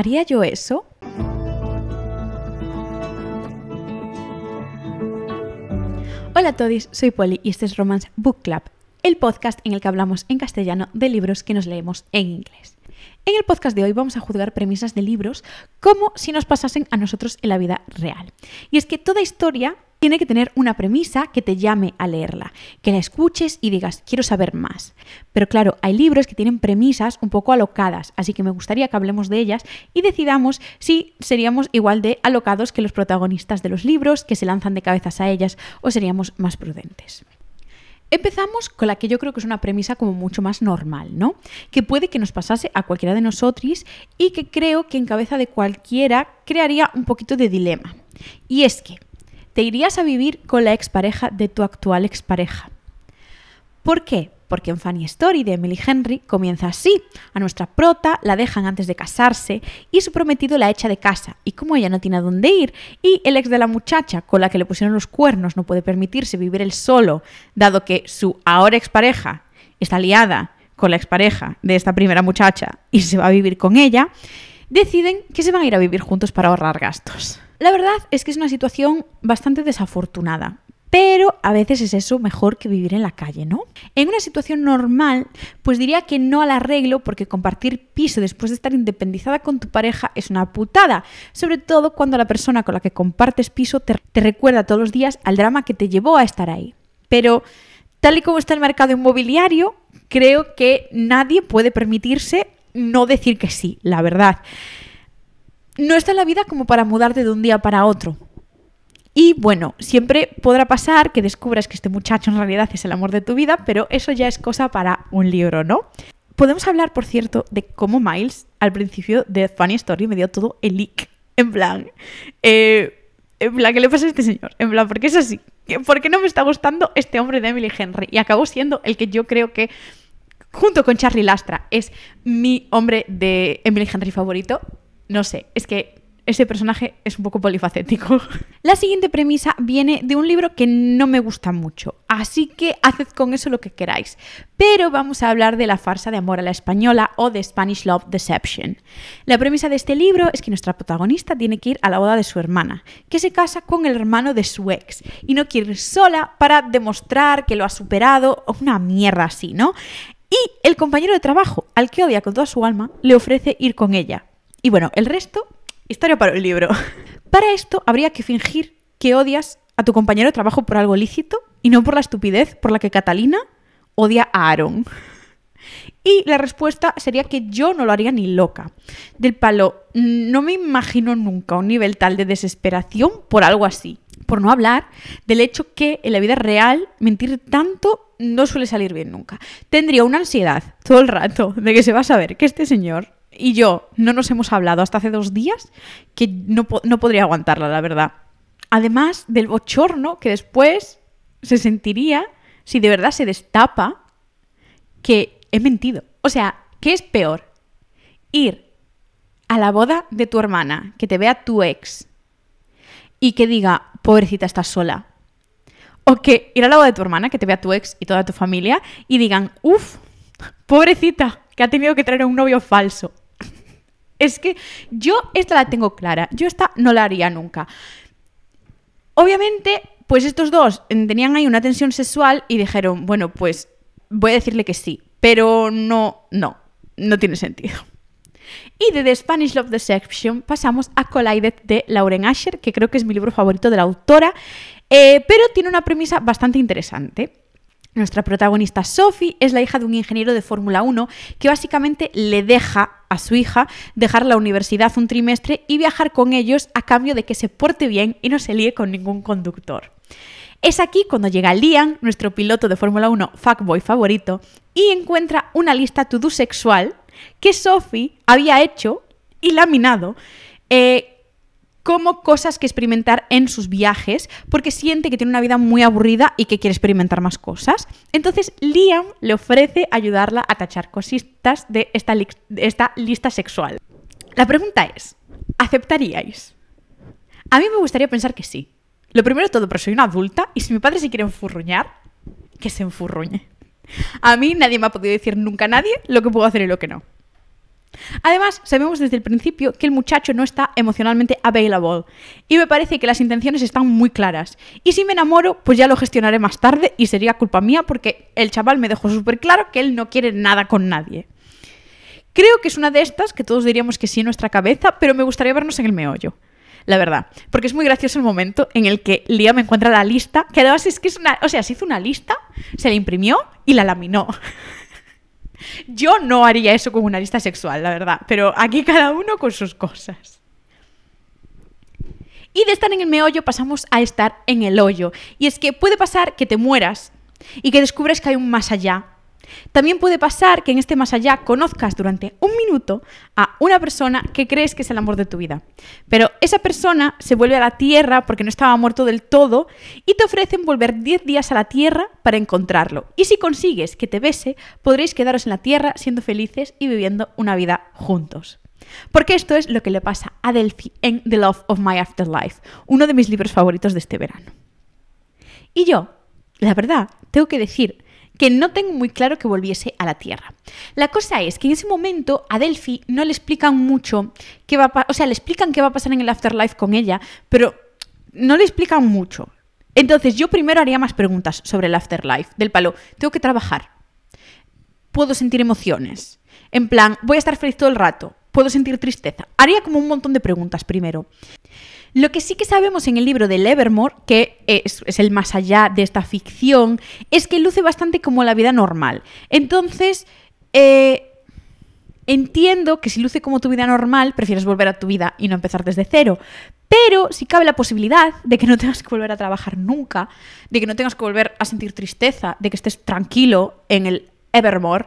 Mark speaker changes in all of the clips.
Speaker 1: ¿Haría yo eso? Hola a todos, soy Poli y este es Romance Book Club, el podcast en el que hablamos en castellano de libros que nos leemos en inglés. En el podcast de hoy vamos a juzgar premisas de libros como si nos pasasen a nosotros en la vida real. Y es que toda historia tiene que tener una premisa que te llame a leerla, que la escuches y digas, quiero saber más. Pero claro, hay libros que tienen premisas un poco alocadas, así que me gustaría que hablemos de ellas y decidamos si seríamos igual de alocados que los protagonistas de los libros, que se lanzan de cabezas a ellas, o seríamos más prudentes. Empezamos con la que yo creo que es una premisa como mucho más normal, ¿no? Que puede que nos pasase a cualquiera de nosotros y que creo que en cabeza de cualquiera crearía un poquito de dilema. Y es que irías a vivir con la expareja de tu actual expareja. ¿Por qué? Porque en Funny Story de Emily Henry comienza así. A nuestra prota la dejan antes de casarse y su prometido la echa de casa. Y como ella no tiene a dónde ir y el ex de la muchacha con la que le pusieron los cuernos no puede permitirse vivir él solo, dado que su ahora expareja está liada con la expareja de esta primera muchacha y se va a vivir con ella, deciden que se van a ir a vivir juntos para ahorrar gastos. La verdad es que es una situación bastante desafortunada, pero a veces es eso mejor que vivir en la calle, ¿no? En una situación normal, pues diría que no al arreglo porque compartir piso después de estar independizada con tu pareja es una putada, sobre todo cuando la persona con la que compartes piso te, recuerda todos los días al drama que te llevó a estar ahí. Pero tal y como está el mercado inmobiliario, creo que nadie puede permitirse no decir que sí, la verdad no está en la vida como para mudarte de un día para otro. Y bueno, siempre podrá pasar que descubras que este muchacho en realidad es el amor de tu vida, pero eso ya es cosa para un libro, ¿no? Podemos hablar, por cierto, de cómo Miles al principio de Funny Story me dio todo el leak. En plan, eh, en plan, ¿qué le pasa a este señor? En plan, ¿por qué es así? ¿Por qué no me está gustando este hombre de Emily Henry? Y acabó siendo el que yo creo que, junto con Charlie Lastra, es mi hombre de Emily Henry favorito. No sé, es que ese personaje es un poco polifacético. La siguiente premisa viene de un libro que no me gusta mucho, así que haced con eso lo que queráis. Pero vamos a hablar de la farsa de amor a la española o de Spanish Love Deception. La premisa de este libro es que nuestra protagonista tiene que ir a la boda de su hermana, que se casa con el hermano de su ex, y no quiere ir sola para demostrar que lo ha superado o una mierda así, ¿no? Y el compañero de trabajo, al que odia con toda su alma, le ofrece ir con ella, y bueno, el resto, historia para el libro. Para esto habría que fingir que odias a tu compañero de trabajo por algo lícito y no por la estupidez por la que Catalina odia a Aaron. Y la respuesta sería que yo no lo haría ni loca. Del palo, no me imagino nunca un nivel tal de desesperación por algo así. Por no hablar del hecho que en la vida real mentir tanto no suele salir bien nunca. Tendría una ansiedad todo el rato de que se va a saber que este señor y yo no nos hemos hablado hasta hace dos días que no, podría aguantarla, la verdad. Además del bochorno que después se sentiría si de verdad se destapa que he mentido. O sea, ¿qué es peor? Ir a la boda de tu hermana, que te vea tu ex y que diga, pobrecita, estás sola. O que ir a la boda de tu hermana, que te vea tu ex y toda tu familia y digan, uff, pobrecita, que ha tenido que traer a un novio falso. Es que yo esta la tengo clara, yo esta no la haría nunca. Obviamente, pues estos dos mm, tenían ahí una tensión sexual y dijeron, bueno, pues voy a decirle que sí, pero no, no, no tiene sentido. Y de The Spanish Love Deception pasamos a Collided de Lauren Asher, que creo que es mi libro favorito de la autora, eh, pero tiene una premisa bastante interesante. Nuestra protagonista Sophie es la hija de un ingeniero de Fórmula 1 que básicamente le deja a su hija dejar la universidad un trimestre y viajar con ellos a cambio de que se porte bien y no se líe con ningún conductor. Es aquí cuando llega Liam, nuestro piloto de Fórmula 1 fuckboy favorito, y encuentra una lista to sexual que Sophie había hecho y laminado eh, como cosas que experimentar en sus viajes porque siente que tiene una vida muy aburrida y que quiere experimentar más cosas. Entonces Liam le ofrece ayudarla a tachar cositas de esta, lista sexual. La pregunta es, ¿aceptaríais? A mí me gustaría pensar que sí. Lo primero de todo, pero soy una adulta y si mi padre se quiere enfurruñar, que se enfurruñe. A mí nadie me ha podido decir nunca a nadie lo que puedo hacer y lo que no. Además, sabemos desde el principio que el muchacho no está emocionalmente available y me parece que las intenciones están muy claras. Y si me enamoro, pues ya lo gestionaré más tarde y sería culpa mía porque el chaval me dejó súper claro que él no quiere nada con nadie. Creo que es una de estas que todos diríamos que sí en nuestra cabeza, pero me gustaría vernos en el meollo. La verdad, porque es muy gracioso el momento en el que me encuentra la lista, que además es que es una, o sea, se hizo una lista, se la imprimió y la laminó. Yo no haría eso con una lista sexual, la verdad, pero aquí cada uno con sus cosas. Y de estar en el meollo pasamos a estar en el hoyo. Y es que puede pasar que te mueras y que descubres que hay un más allá también puede pasar que en este más allá conozcas durante un minuto a una persona que crees que es el amor de tu vida. Pero esa persona se vuelve a la Tierra porque no estaba muerto del todo y te ofrecen volver 10 días a la Tierra para encontrarlo. Y si consigues que te bese, podréis quedaros en la Tierra siendo felices y viviendo una vida juntos. Porque esto es lo que le pasa a Delphi en The Love of My Afterlife, uno de mis libros favoritos de este verano. Y yo, la verdad, tengo que decir que no tengo muy claro que volviese a la Tierra. La cosa es que en ese momento a Delphi no le explican mucho qué va a o sea, le explican qué va a pasar en el afterlife con ella, pero no le explican mucho. Entonces yo primero haría más preguntas sobre el afterlife, del palo, tengo que trabajar, puedo sentir emociones, en plan, voy a estar feliz todo el rato, puedo sentir tristeza. Haría como un montón de preguntas primero. Lo que sí que sabemos en el libro de Evermore, que es, el más allá de esta ficción, es que luce bastante como la vida normal. Entonces, eh, entiendo que si luce como tu vida normal, prefieres volver a tu vida y no empezar desde cero. Pero si cabe la posibilidad de que no tengas que volver a trabajar nunca, de que no tengas que volver a sentir tristeza, de que estés tranquilo en el Evermore,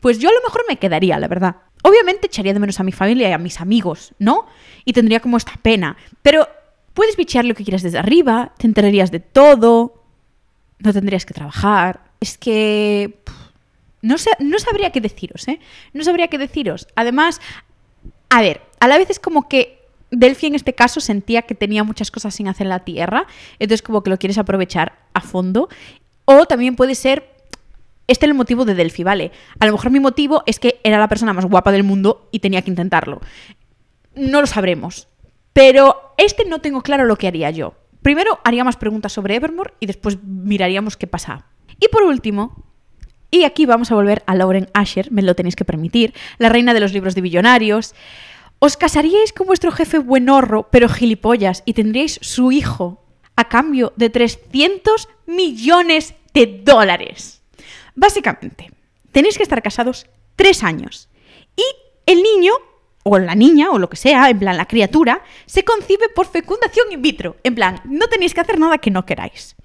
Speaker 1: pues yo a lo mejor me quedaría, la verdad. Obviamente echaría de menos a mi familia y a mis amigos, ¿no? Y tendría como esta pena. Pero puedes bichear lo que quieras desde arriba, te enterarías de todo, no tendrías que trabajar. Es que... No, sé, no sabría qué deciros, ¿eh? No sabría qué deciros. Además, a ver, a la vez es como que Delphi en este caso sentía que tenía muchas cosas sin hacer en la Tierra, entonces como que lo quieres aprovechar a fondo. O también puede ser este es el motivo de Delphi, ¿vale? A lo mejor mi motivo es que era la persona más guapa del mundo y tenía que intentarlo. No lo sabremos. Pero este no tengo claro lo que haría yo. Primero haría más preguntas sobre Evermore y después miraríamos qué pasa. Y por último, y aquí vamos a volver a Lauren Asher, me lo tenéis que permitir, la reina de los libros de billonarios. Os casaríais con vuestro jefe buenorro, pero gilipollas, y tendríais su hijo a cambio de 300 millones de dólares. Básicamente, tenéis que estar casados tres años y el niño o la niña o lo que sea, en plan la criatura, se concibe por fecundación in vitro. En plan, no tenéis que hacer nada que no queráis.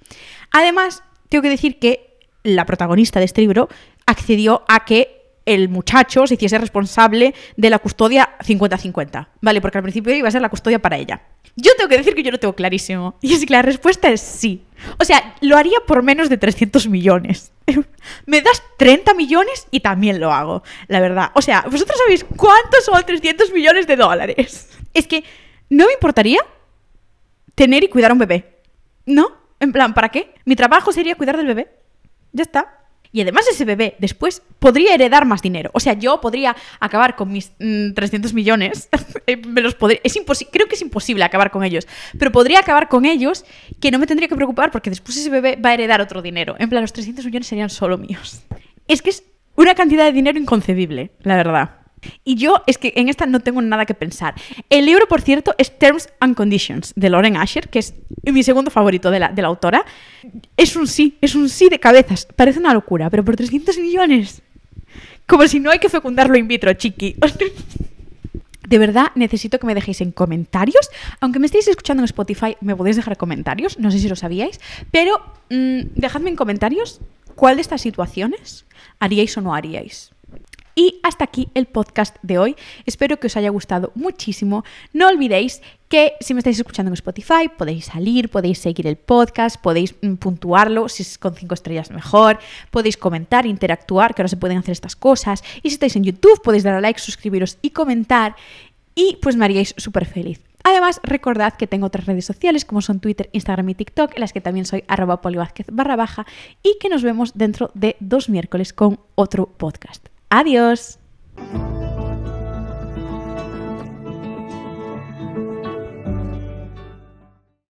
Speaker 1: Además, tengo que decir que la protagonista de este libro accedió a que el muchacho se hiciese responsable de la custodia 50-50, ¿vale? Porque al principio iba a ser la custodia para ella. Yo tengo que decir que yo lo tengo clarísimo. Y es que la respuesta es sí. O sea, lo haría por menos de 300 millones. Me das 30 millones y también lo hago, la verdad. O sea, vosotros sabéis cuántos son 300 millones de dólares. Es que no me importaría tener y cuidar a un bebé. ¿No? En plan, ¿para qué? Mi trabajo sería cuidar del bebé. Ya está. Y además ese bebé después podría heredar más dinero. O sea, yo podría acabar con mis 300 mm, millones. Eh, me los es creo que es imposible acabar con ellos. Pero podría acabar con ellos que no me tendría que preocupar porque después ese bebé va a heredar otro dinero. En plan, los 300 millones serían solo míos. Es que es una cantidad de dinero inconcebible, la verdad. Y yo es que en esta no tengo nada que pensar. El libro, por cierto, es Terms and Conditions de Lauren Asher, que es mi segundo favorito de la, autora. Es un sí, es un sí de cabezas. Parece una locura, pero por 300 millones. Como si no hay que fecundarlo in vitro, chiqui. De verdad, necesito que me dejéis en comentarios. Aunque me estéis escuchando en Spotify, me podéis dejar comentarios, no sé si lo sabíais, pero mm, dejadme en comentarios cuál de estas situaciones haríais o no haríais. Y hasta aquí el podcast de hoy. Espero que os haya gustado muchísimo. No olvidéis que si me estáis escuchando en Spotify podéis salir, podéis seguir el podcast, podéis mm, puntuarlo, si es con cinco estrellas mejor, podéis comentar, interactuar, que ahora se pueden hacer estas cosas. Y si estáis en YouTube podéis dar a like, suscribiros y comentar. Y pues me haríais súper feliz. Además, recordad que tengo otras redes sociales como son Twitter, Instagram y TikTok, en las que también soy arroba barra baja y que nos vemos dentro de dos miércoles con otro podcast. Adiós.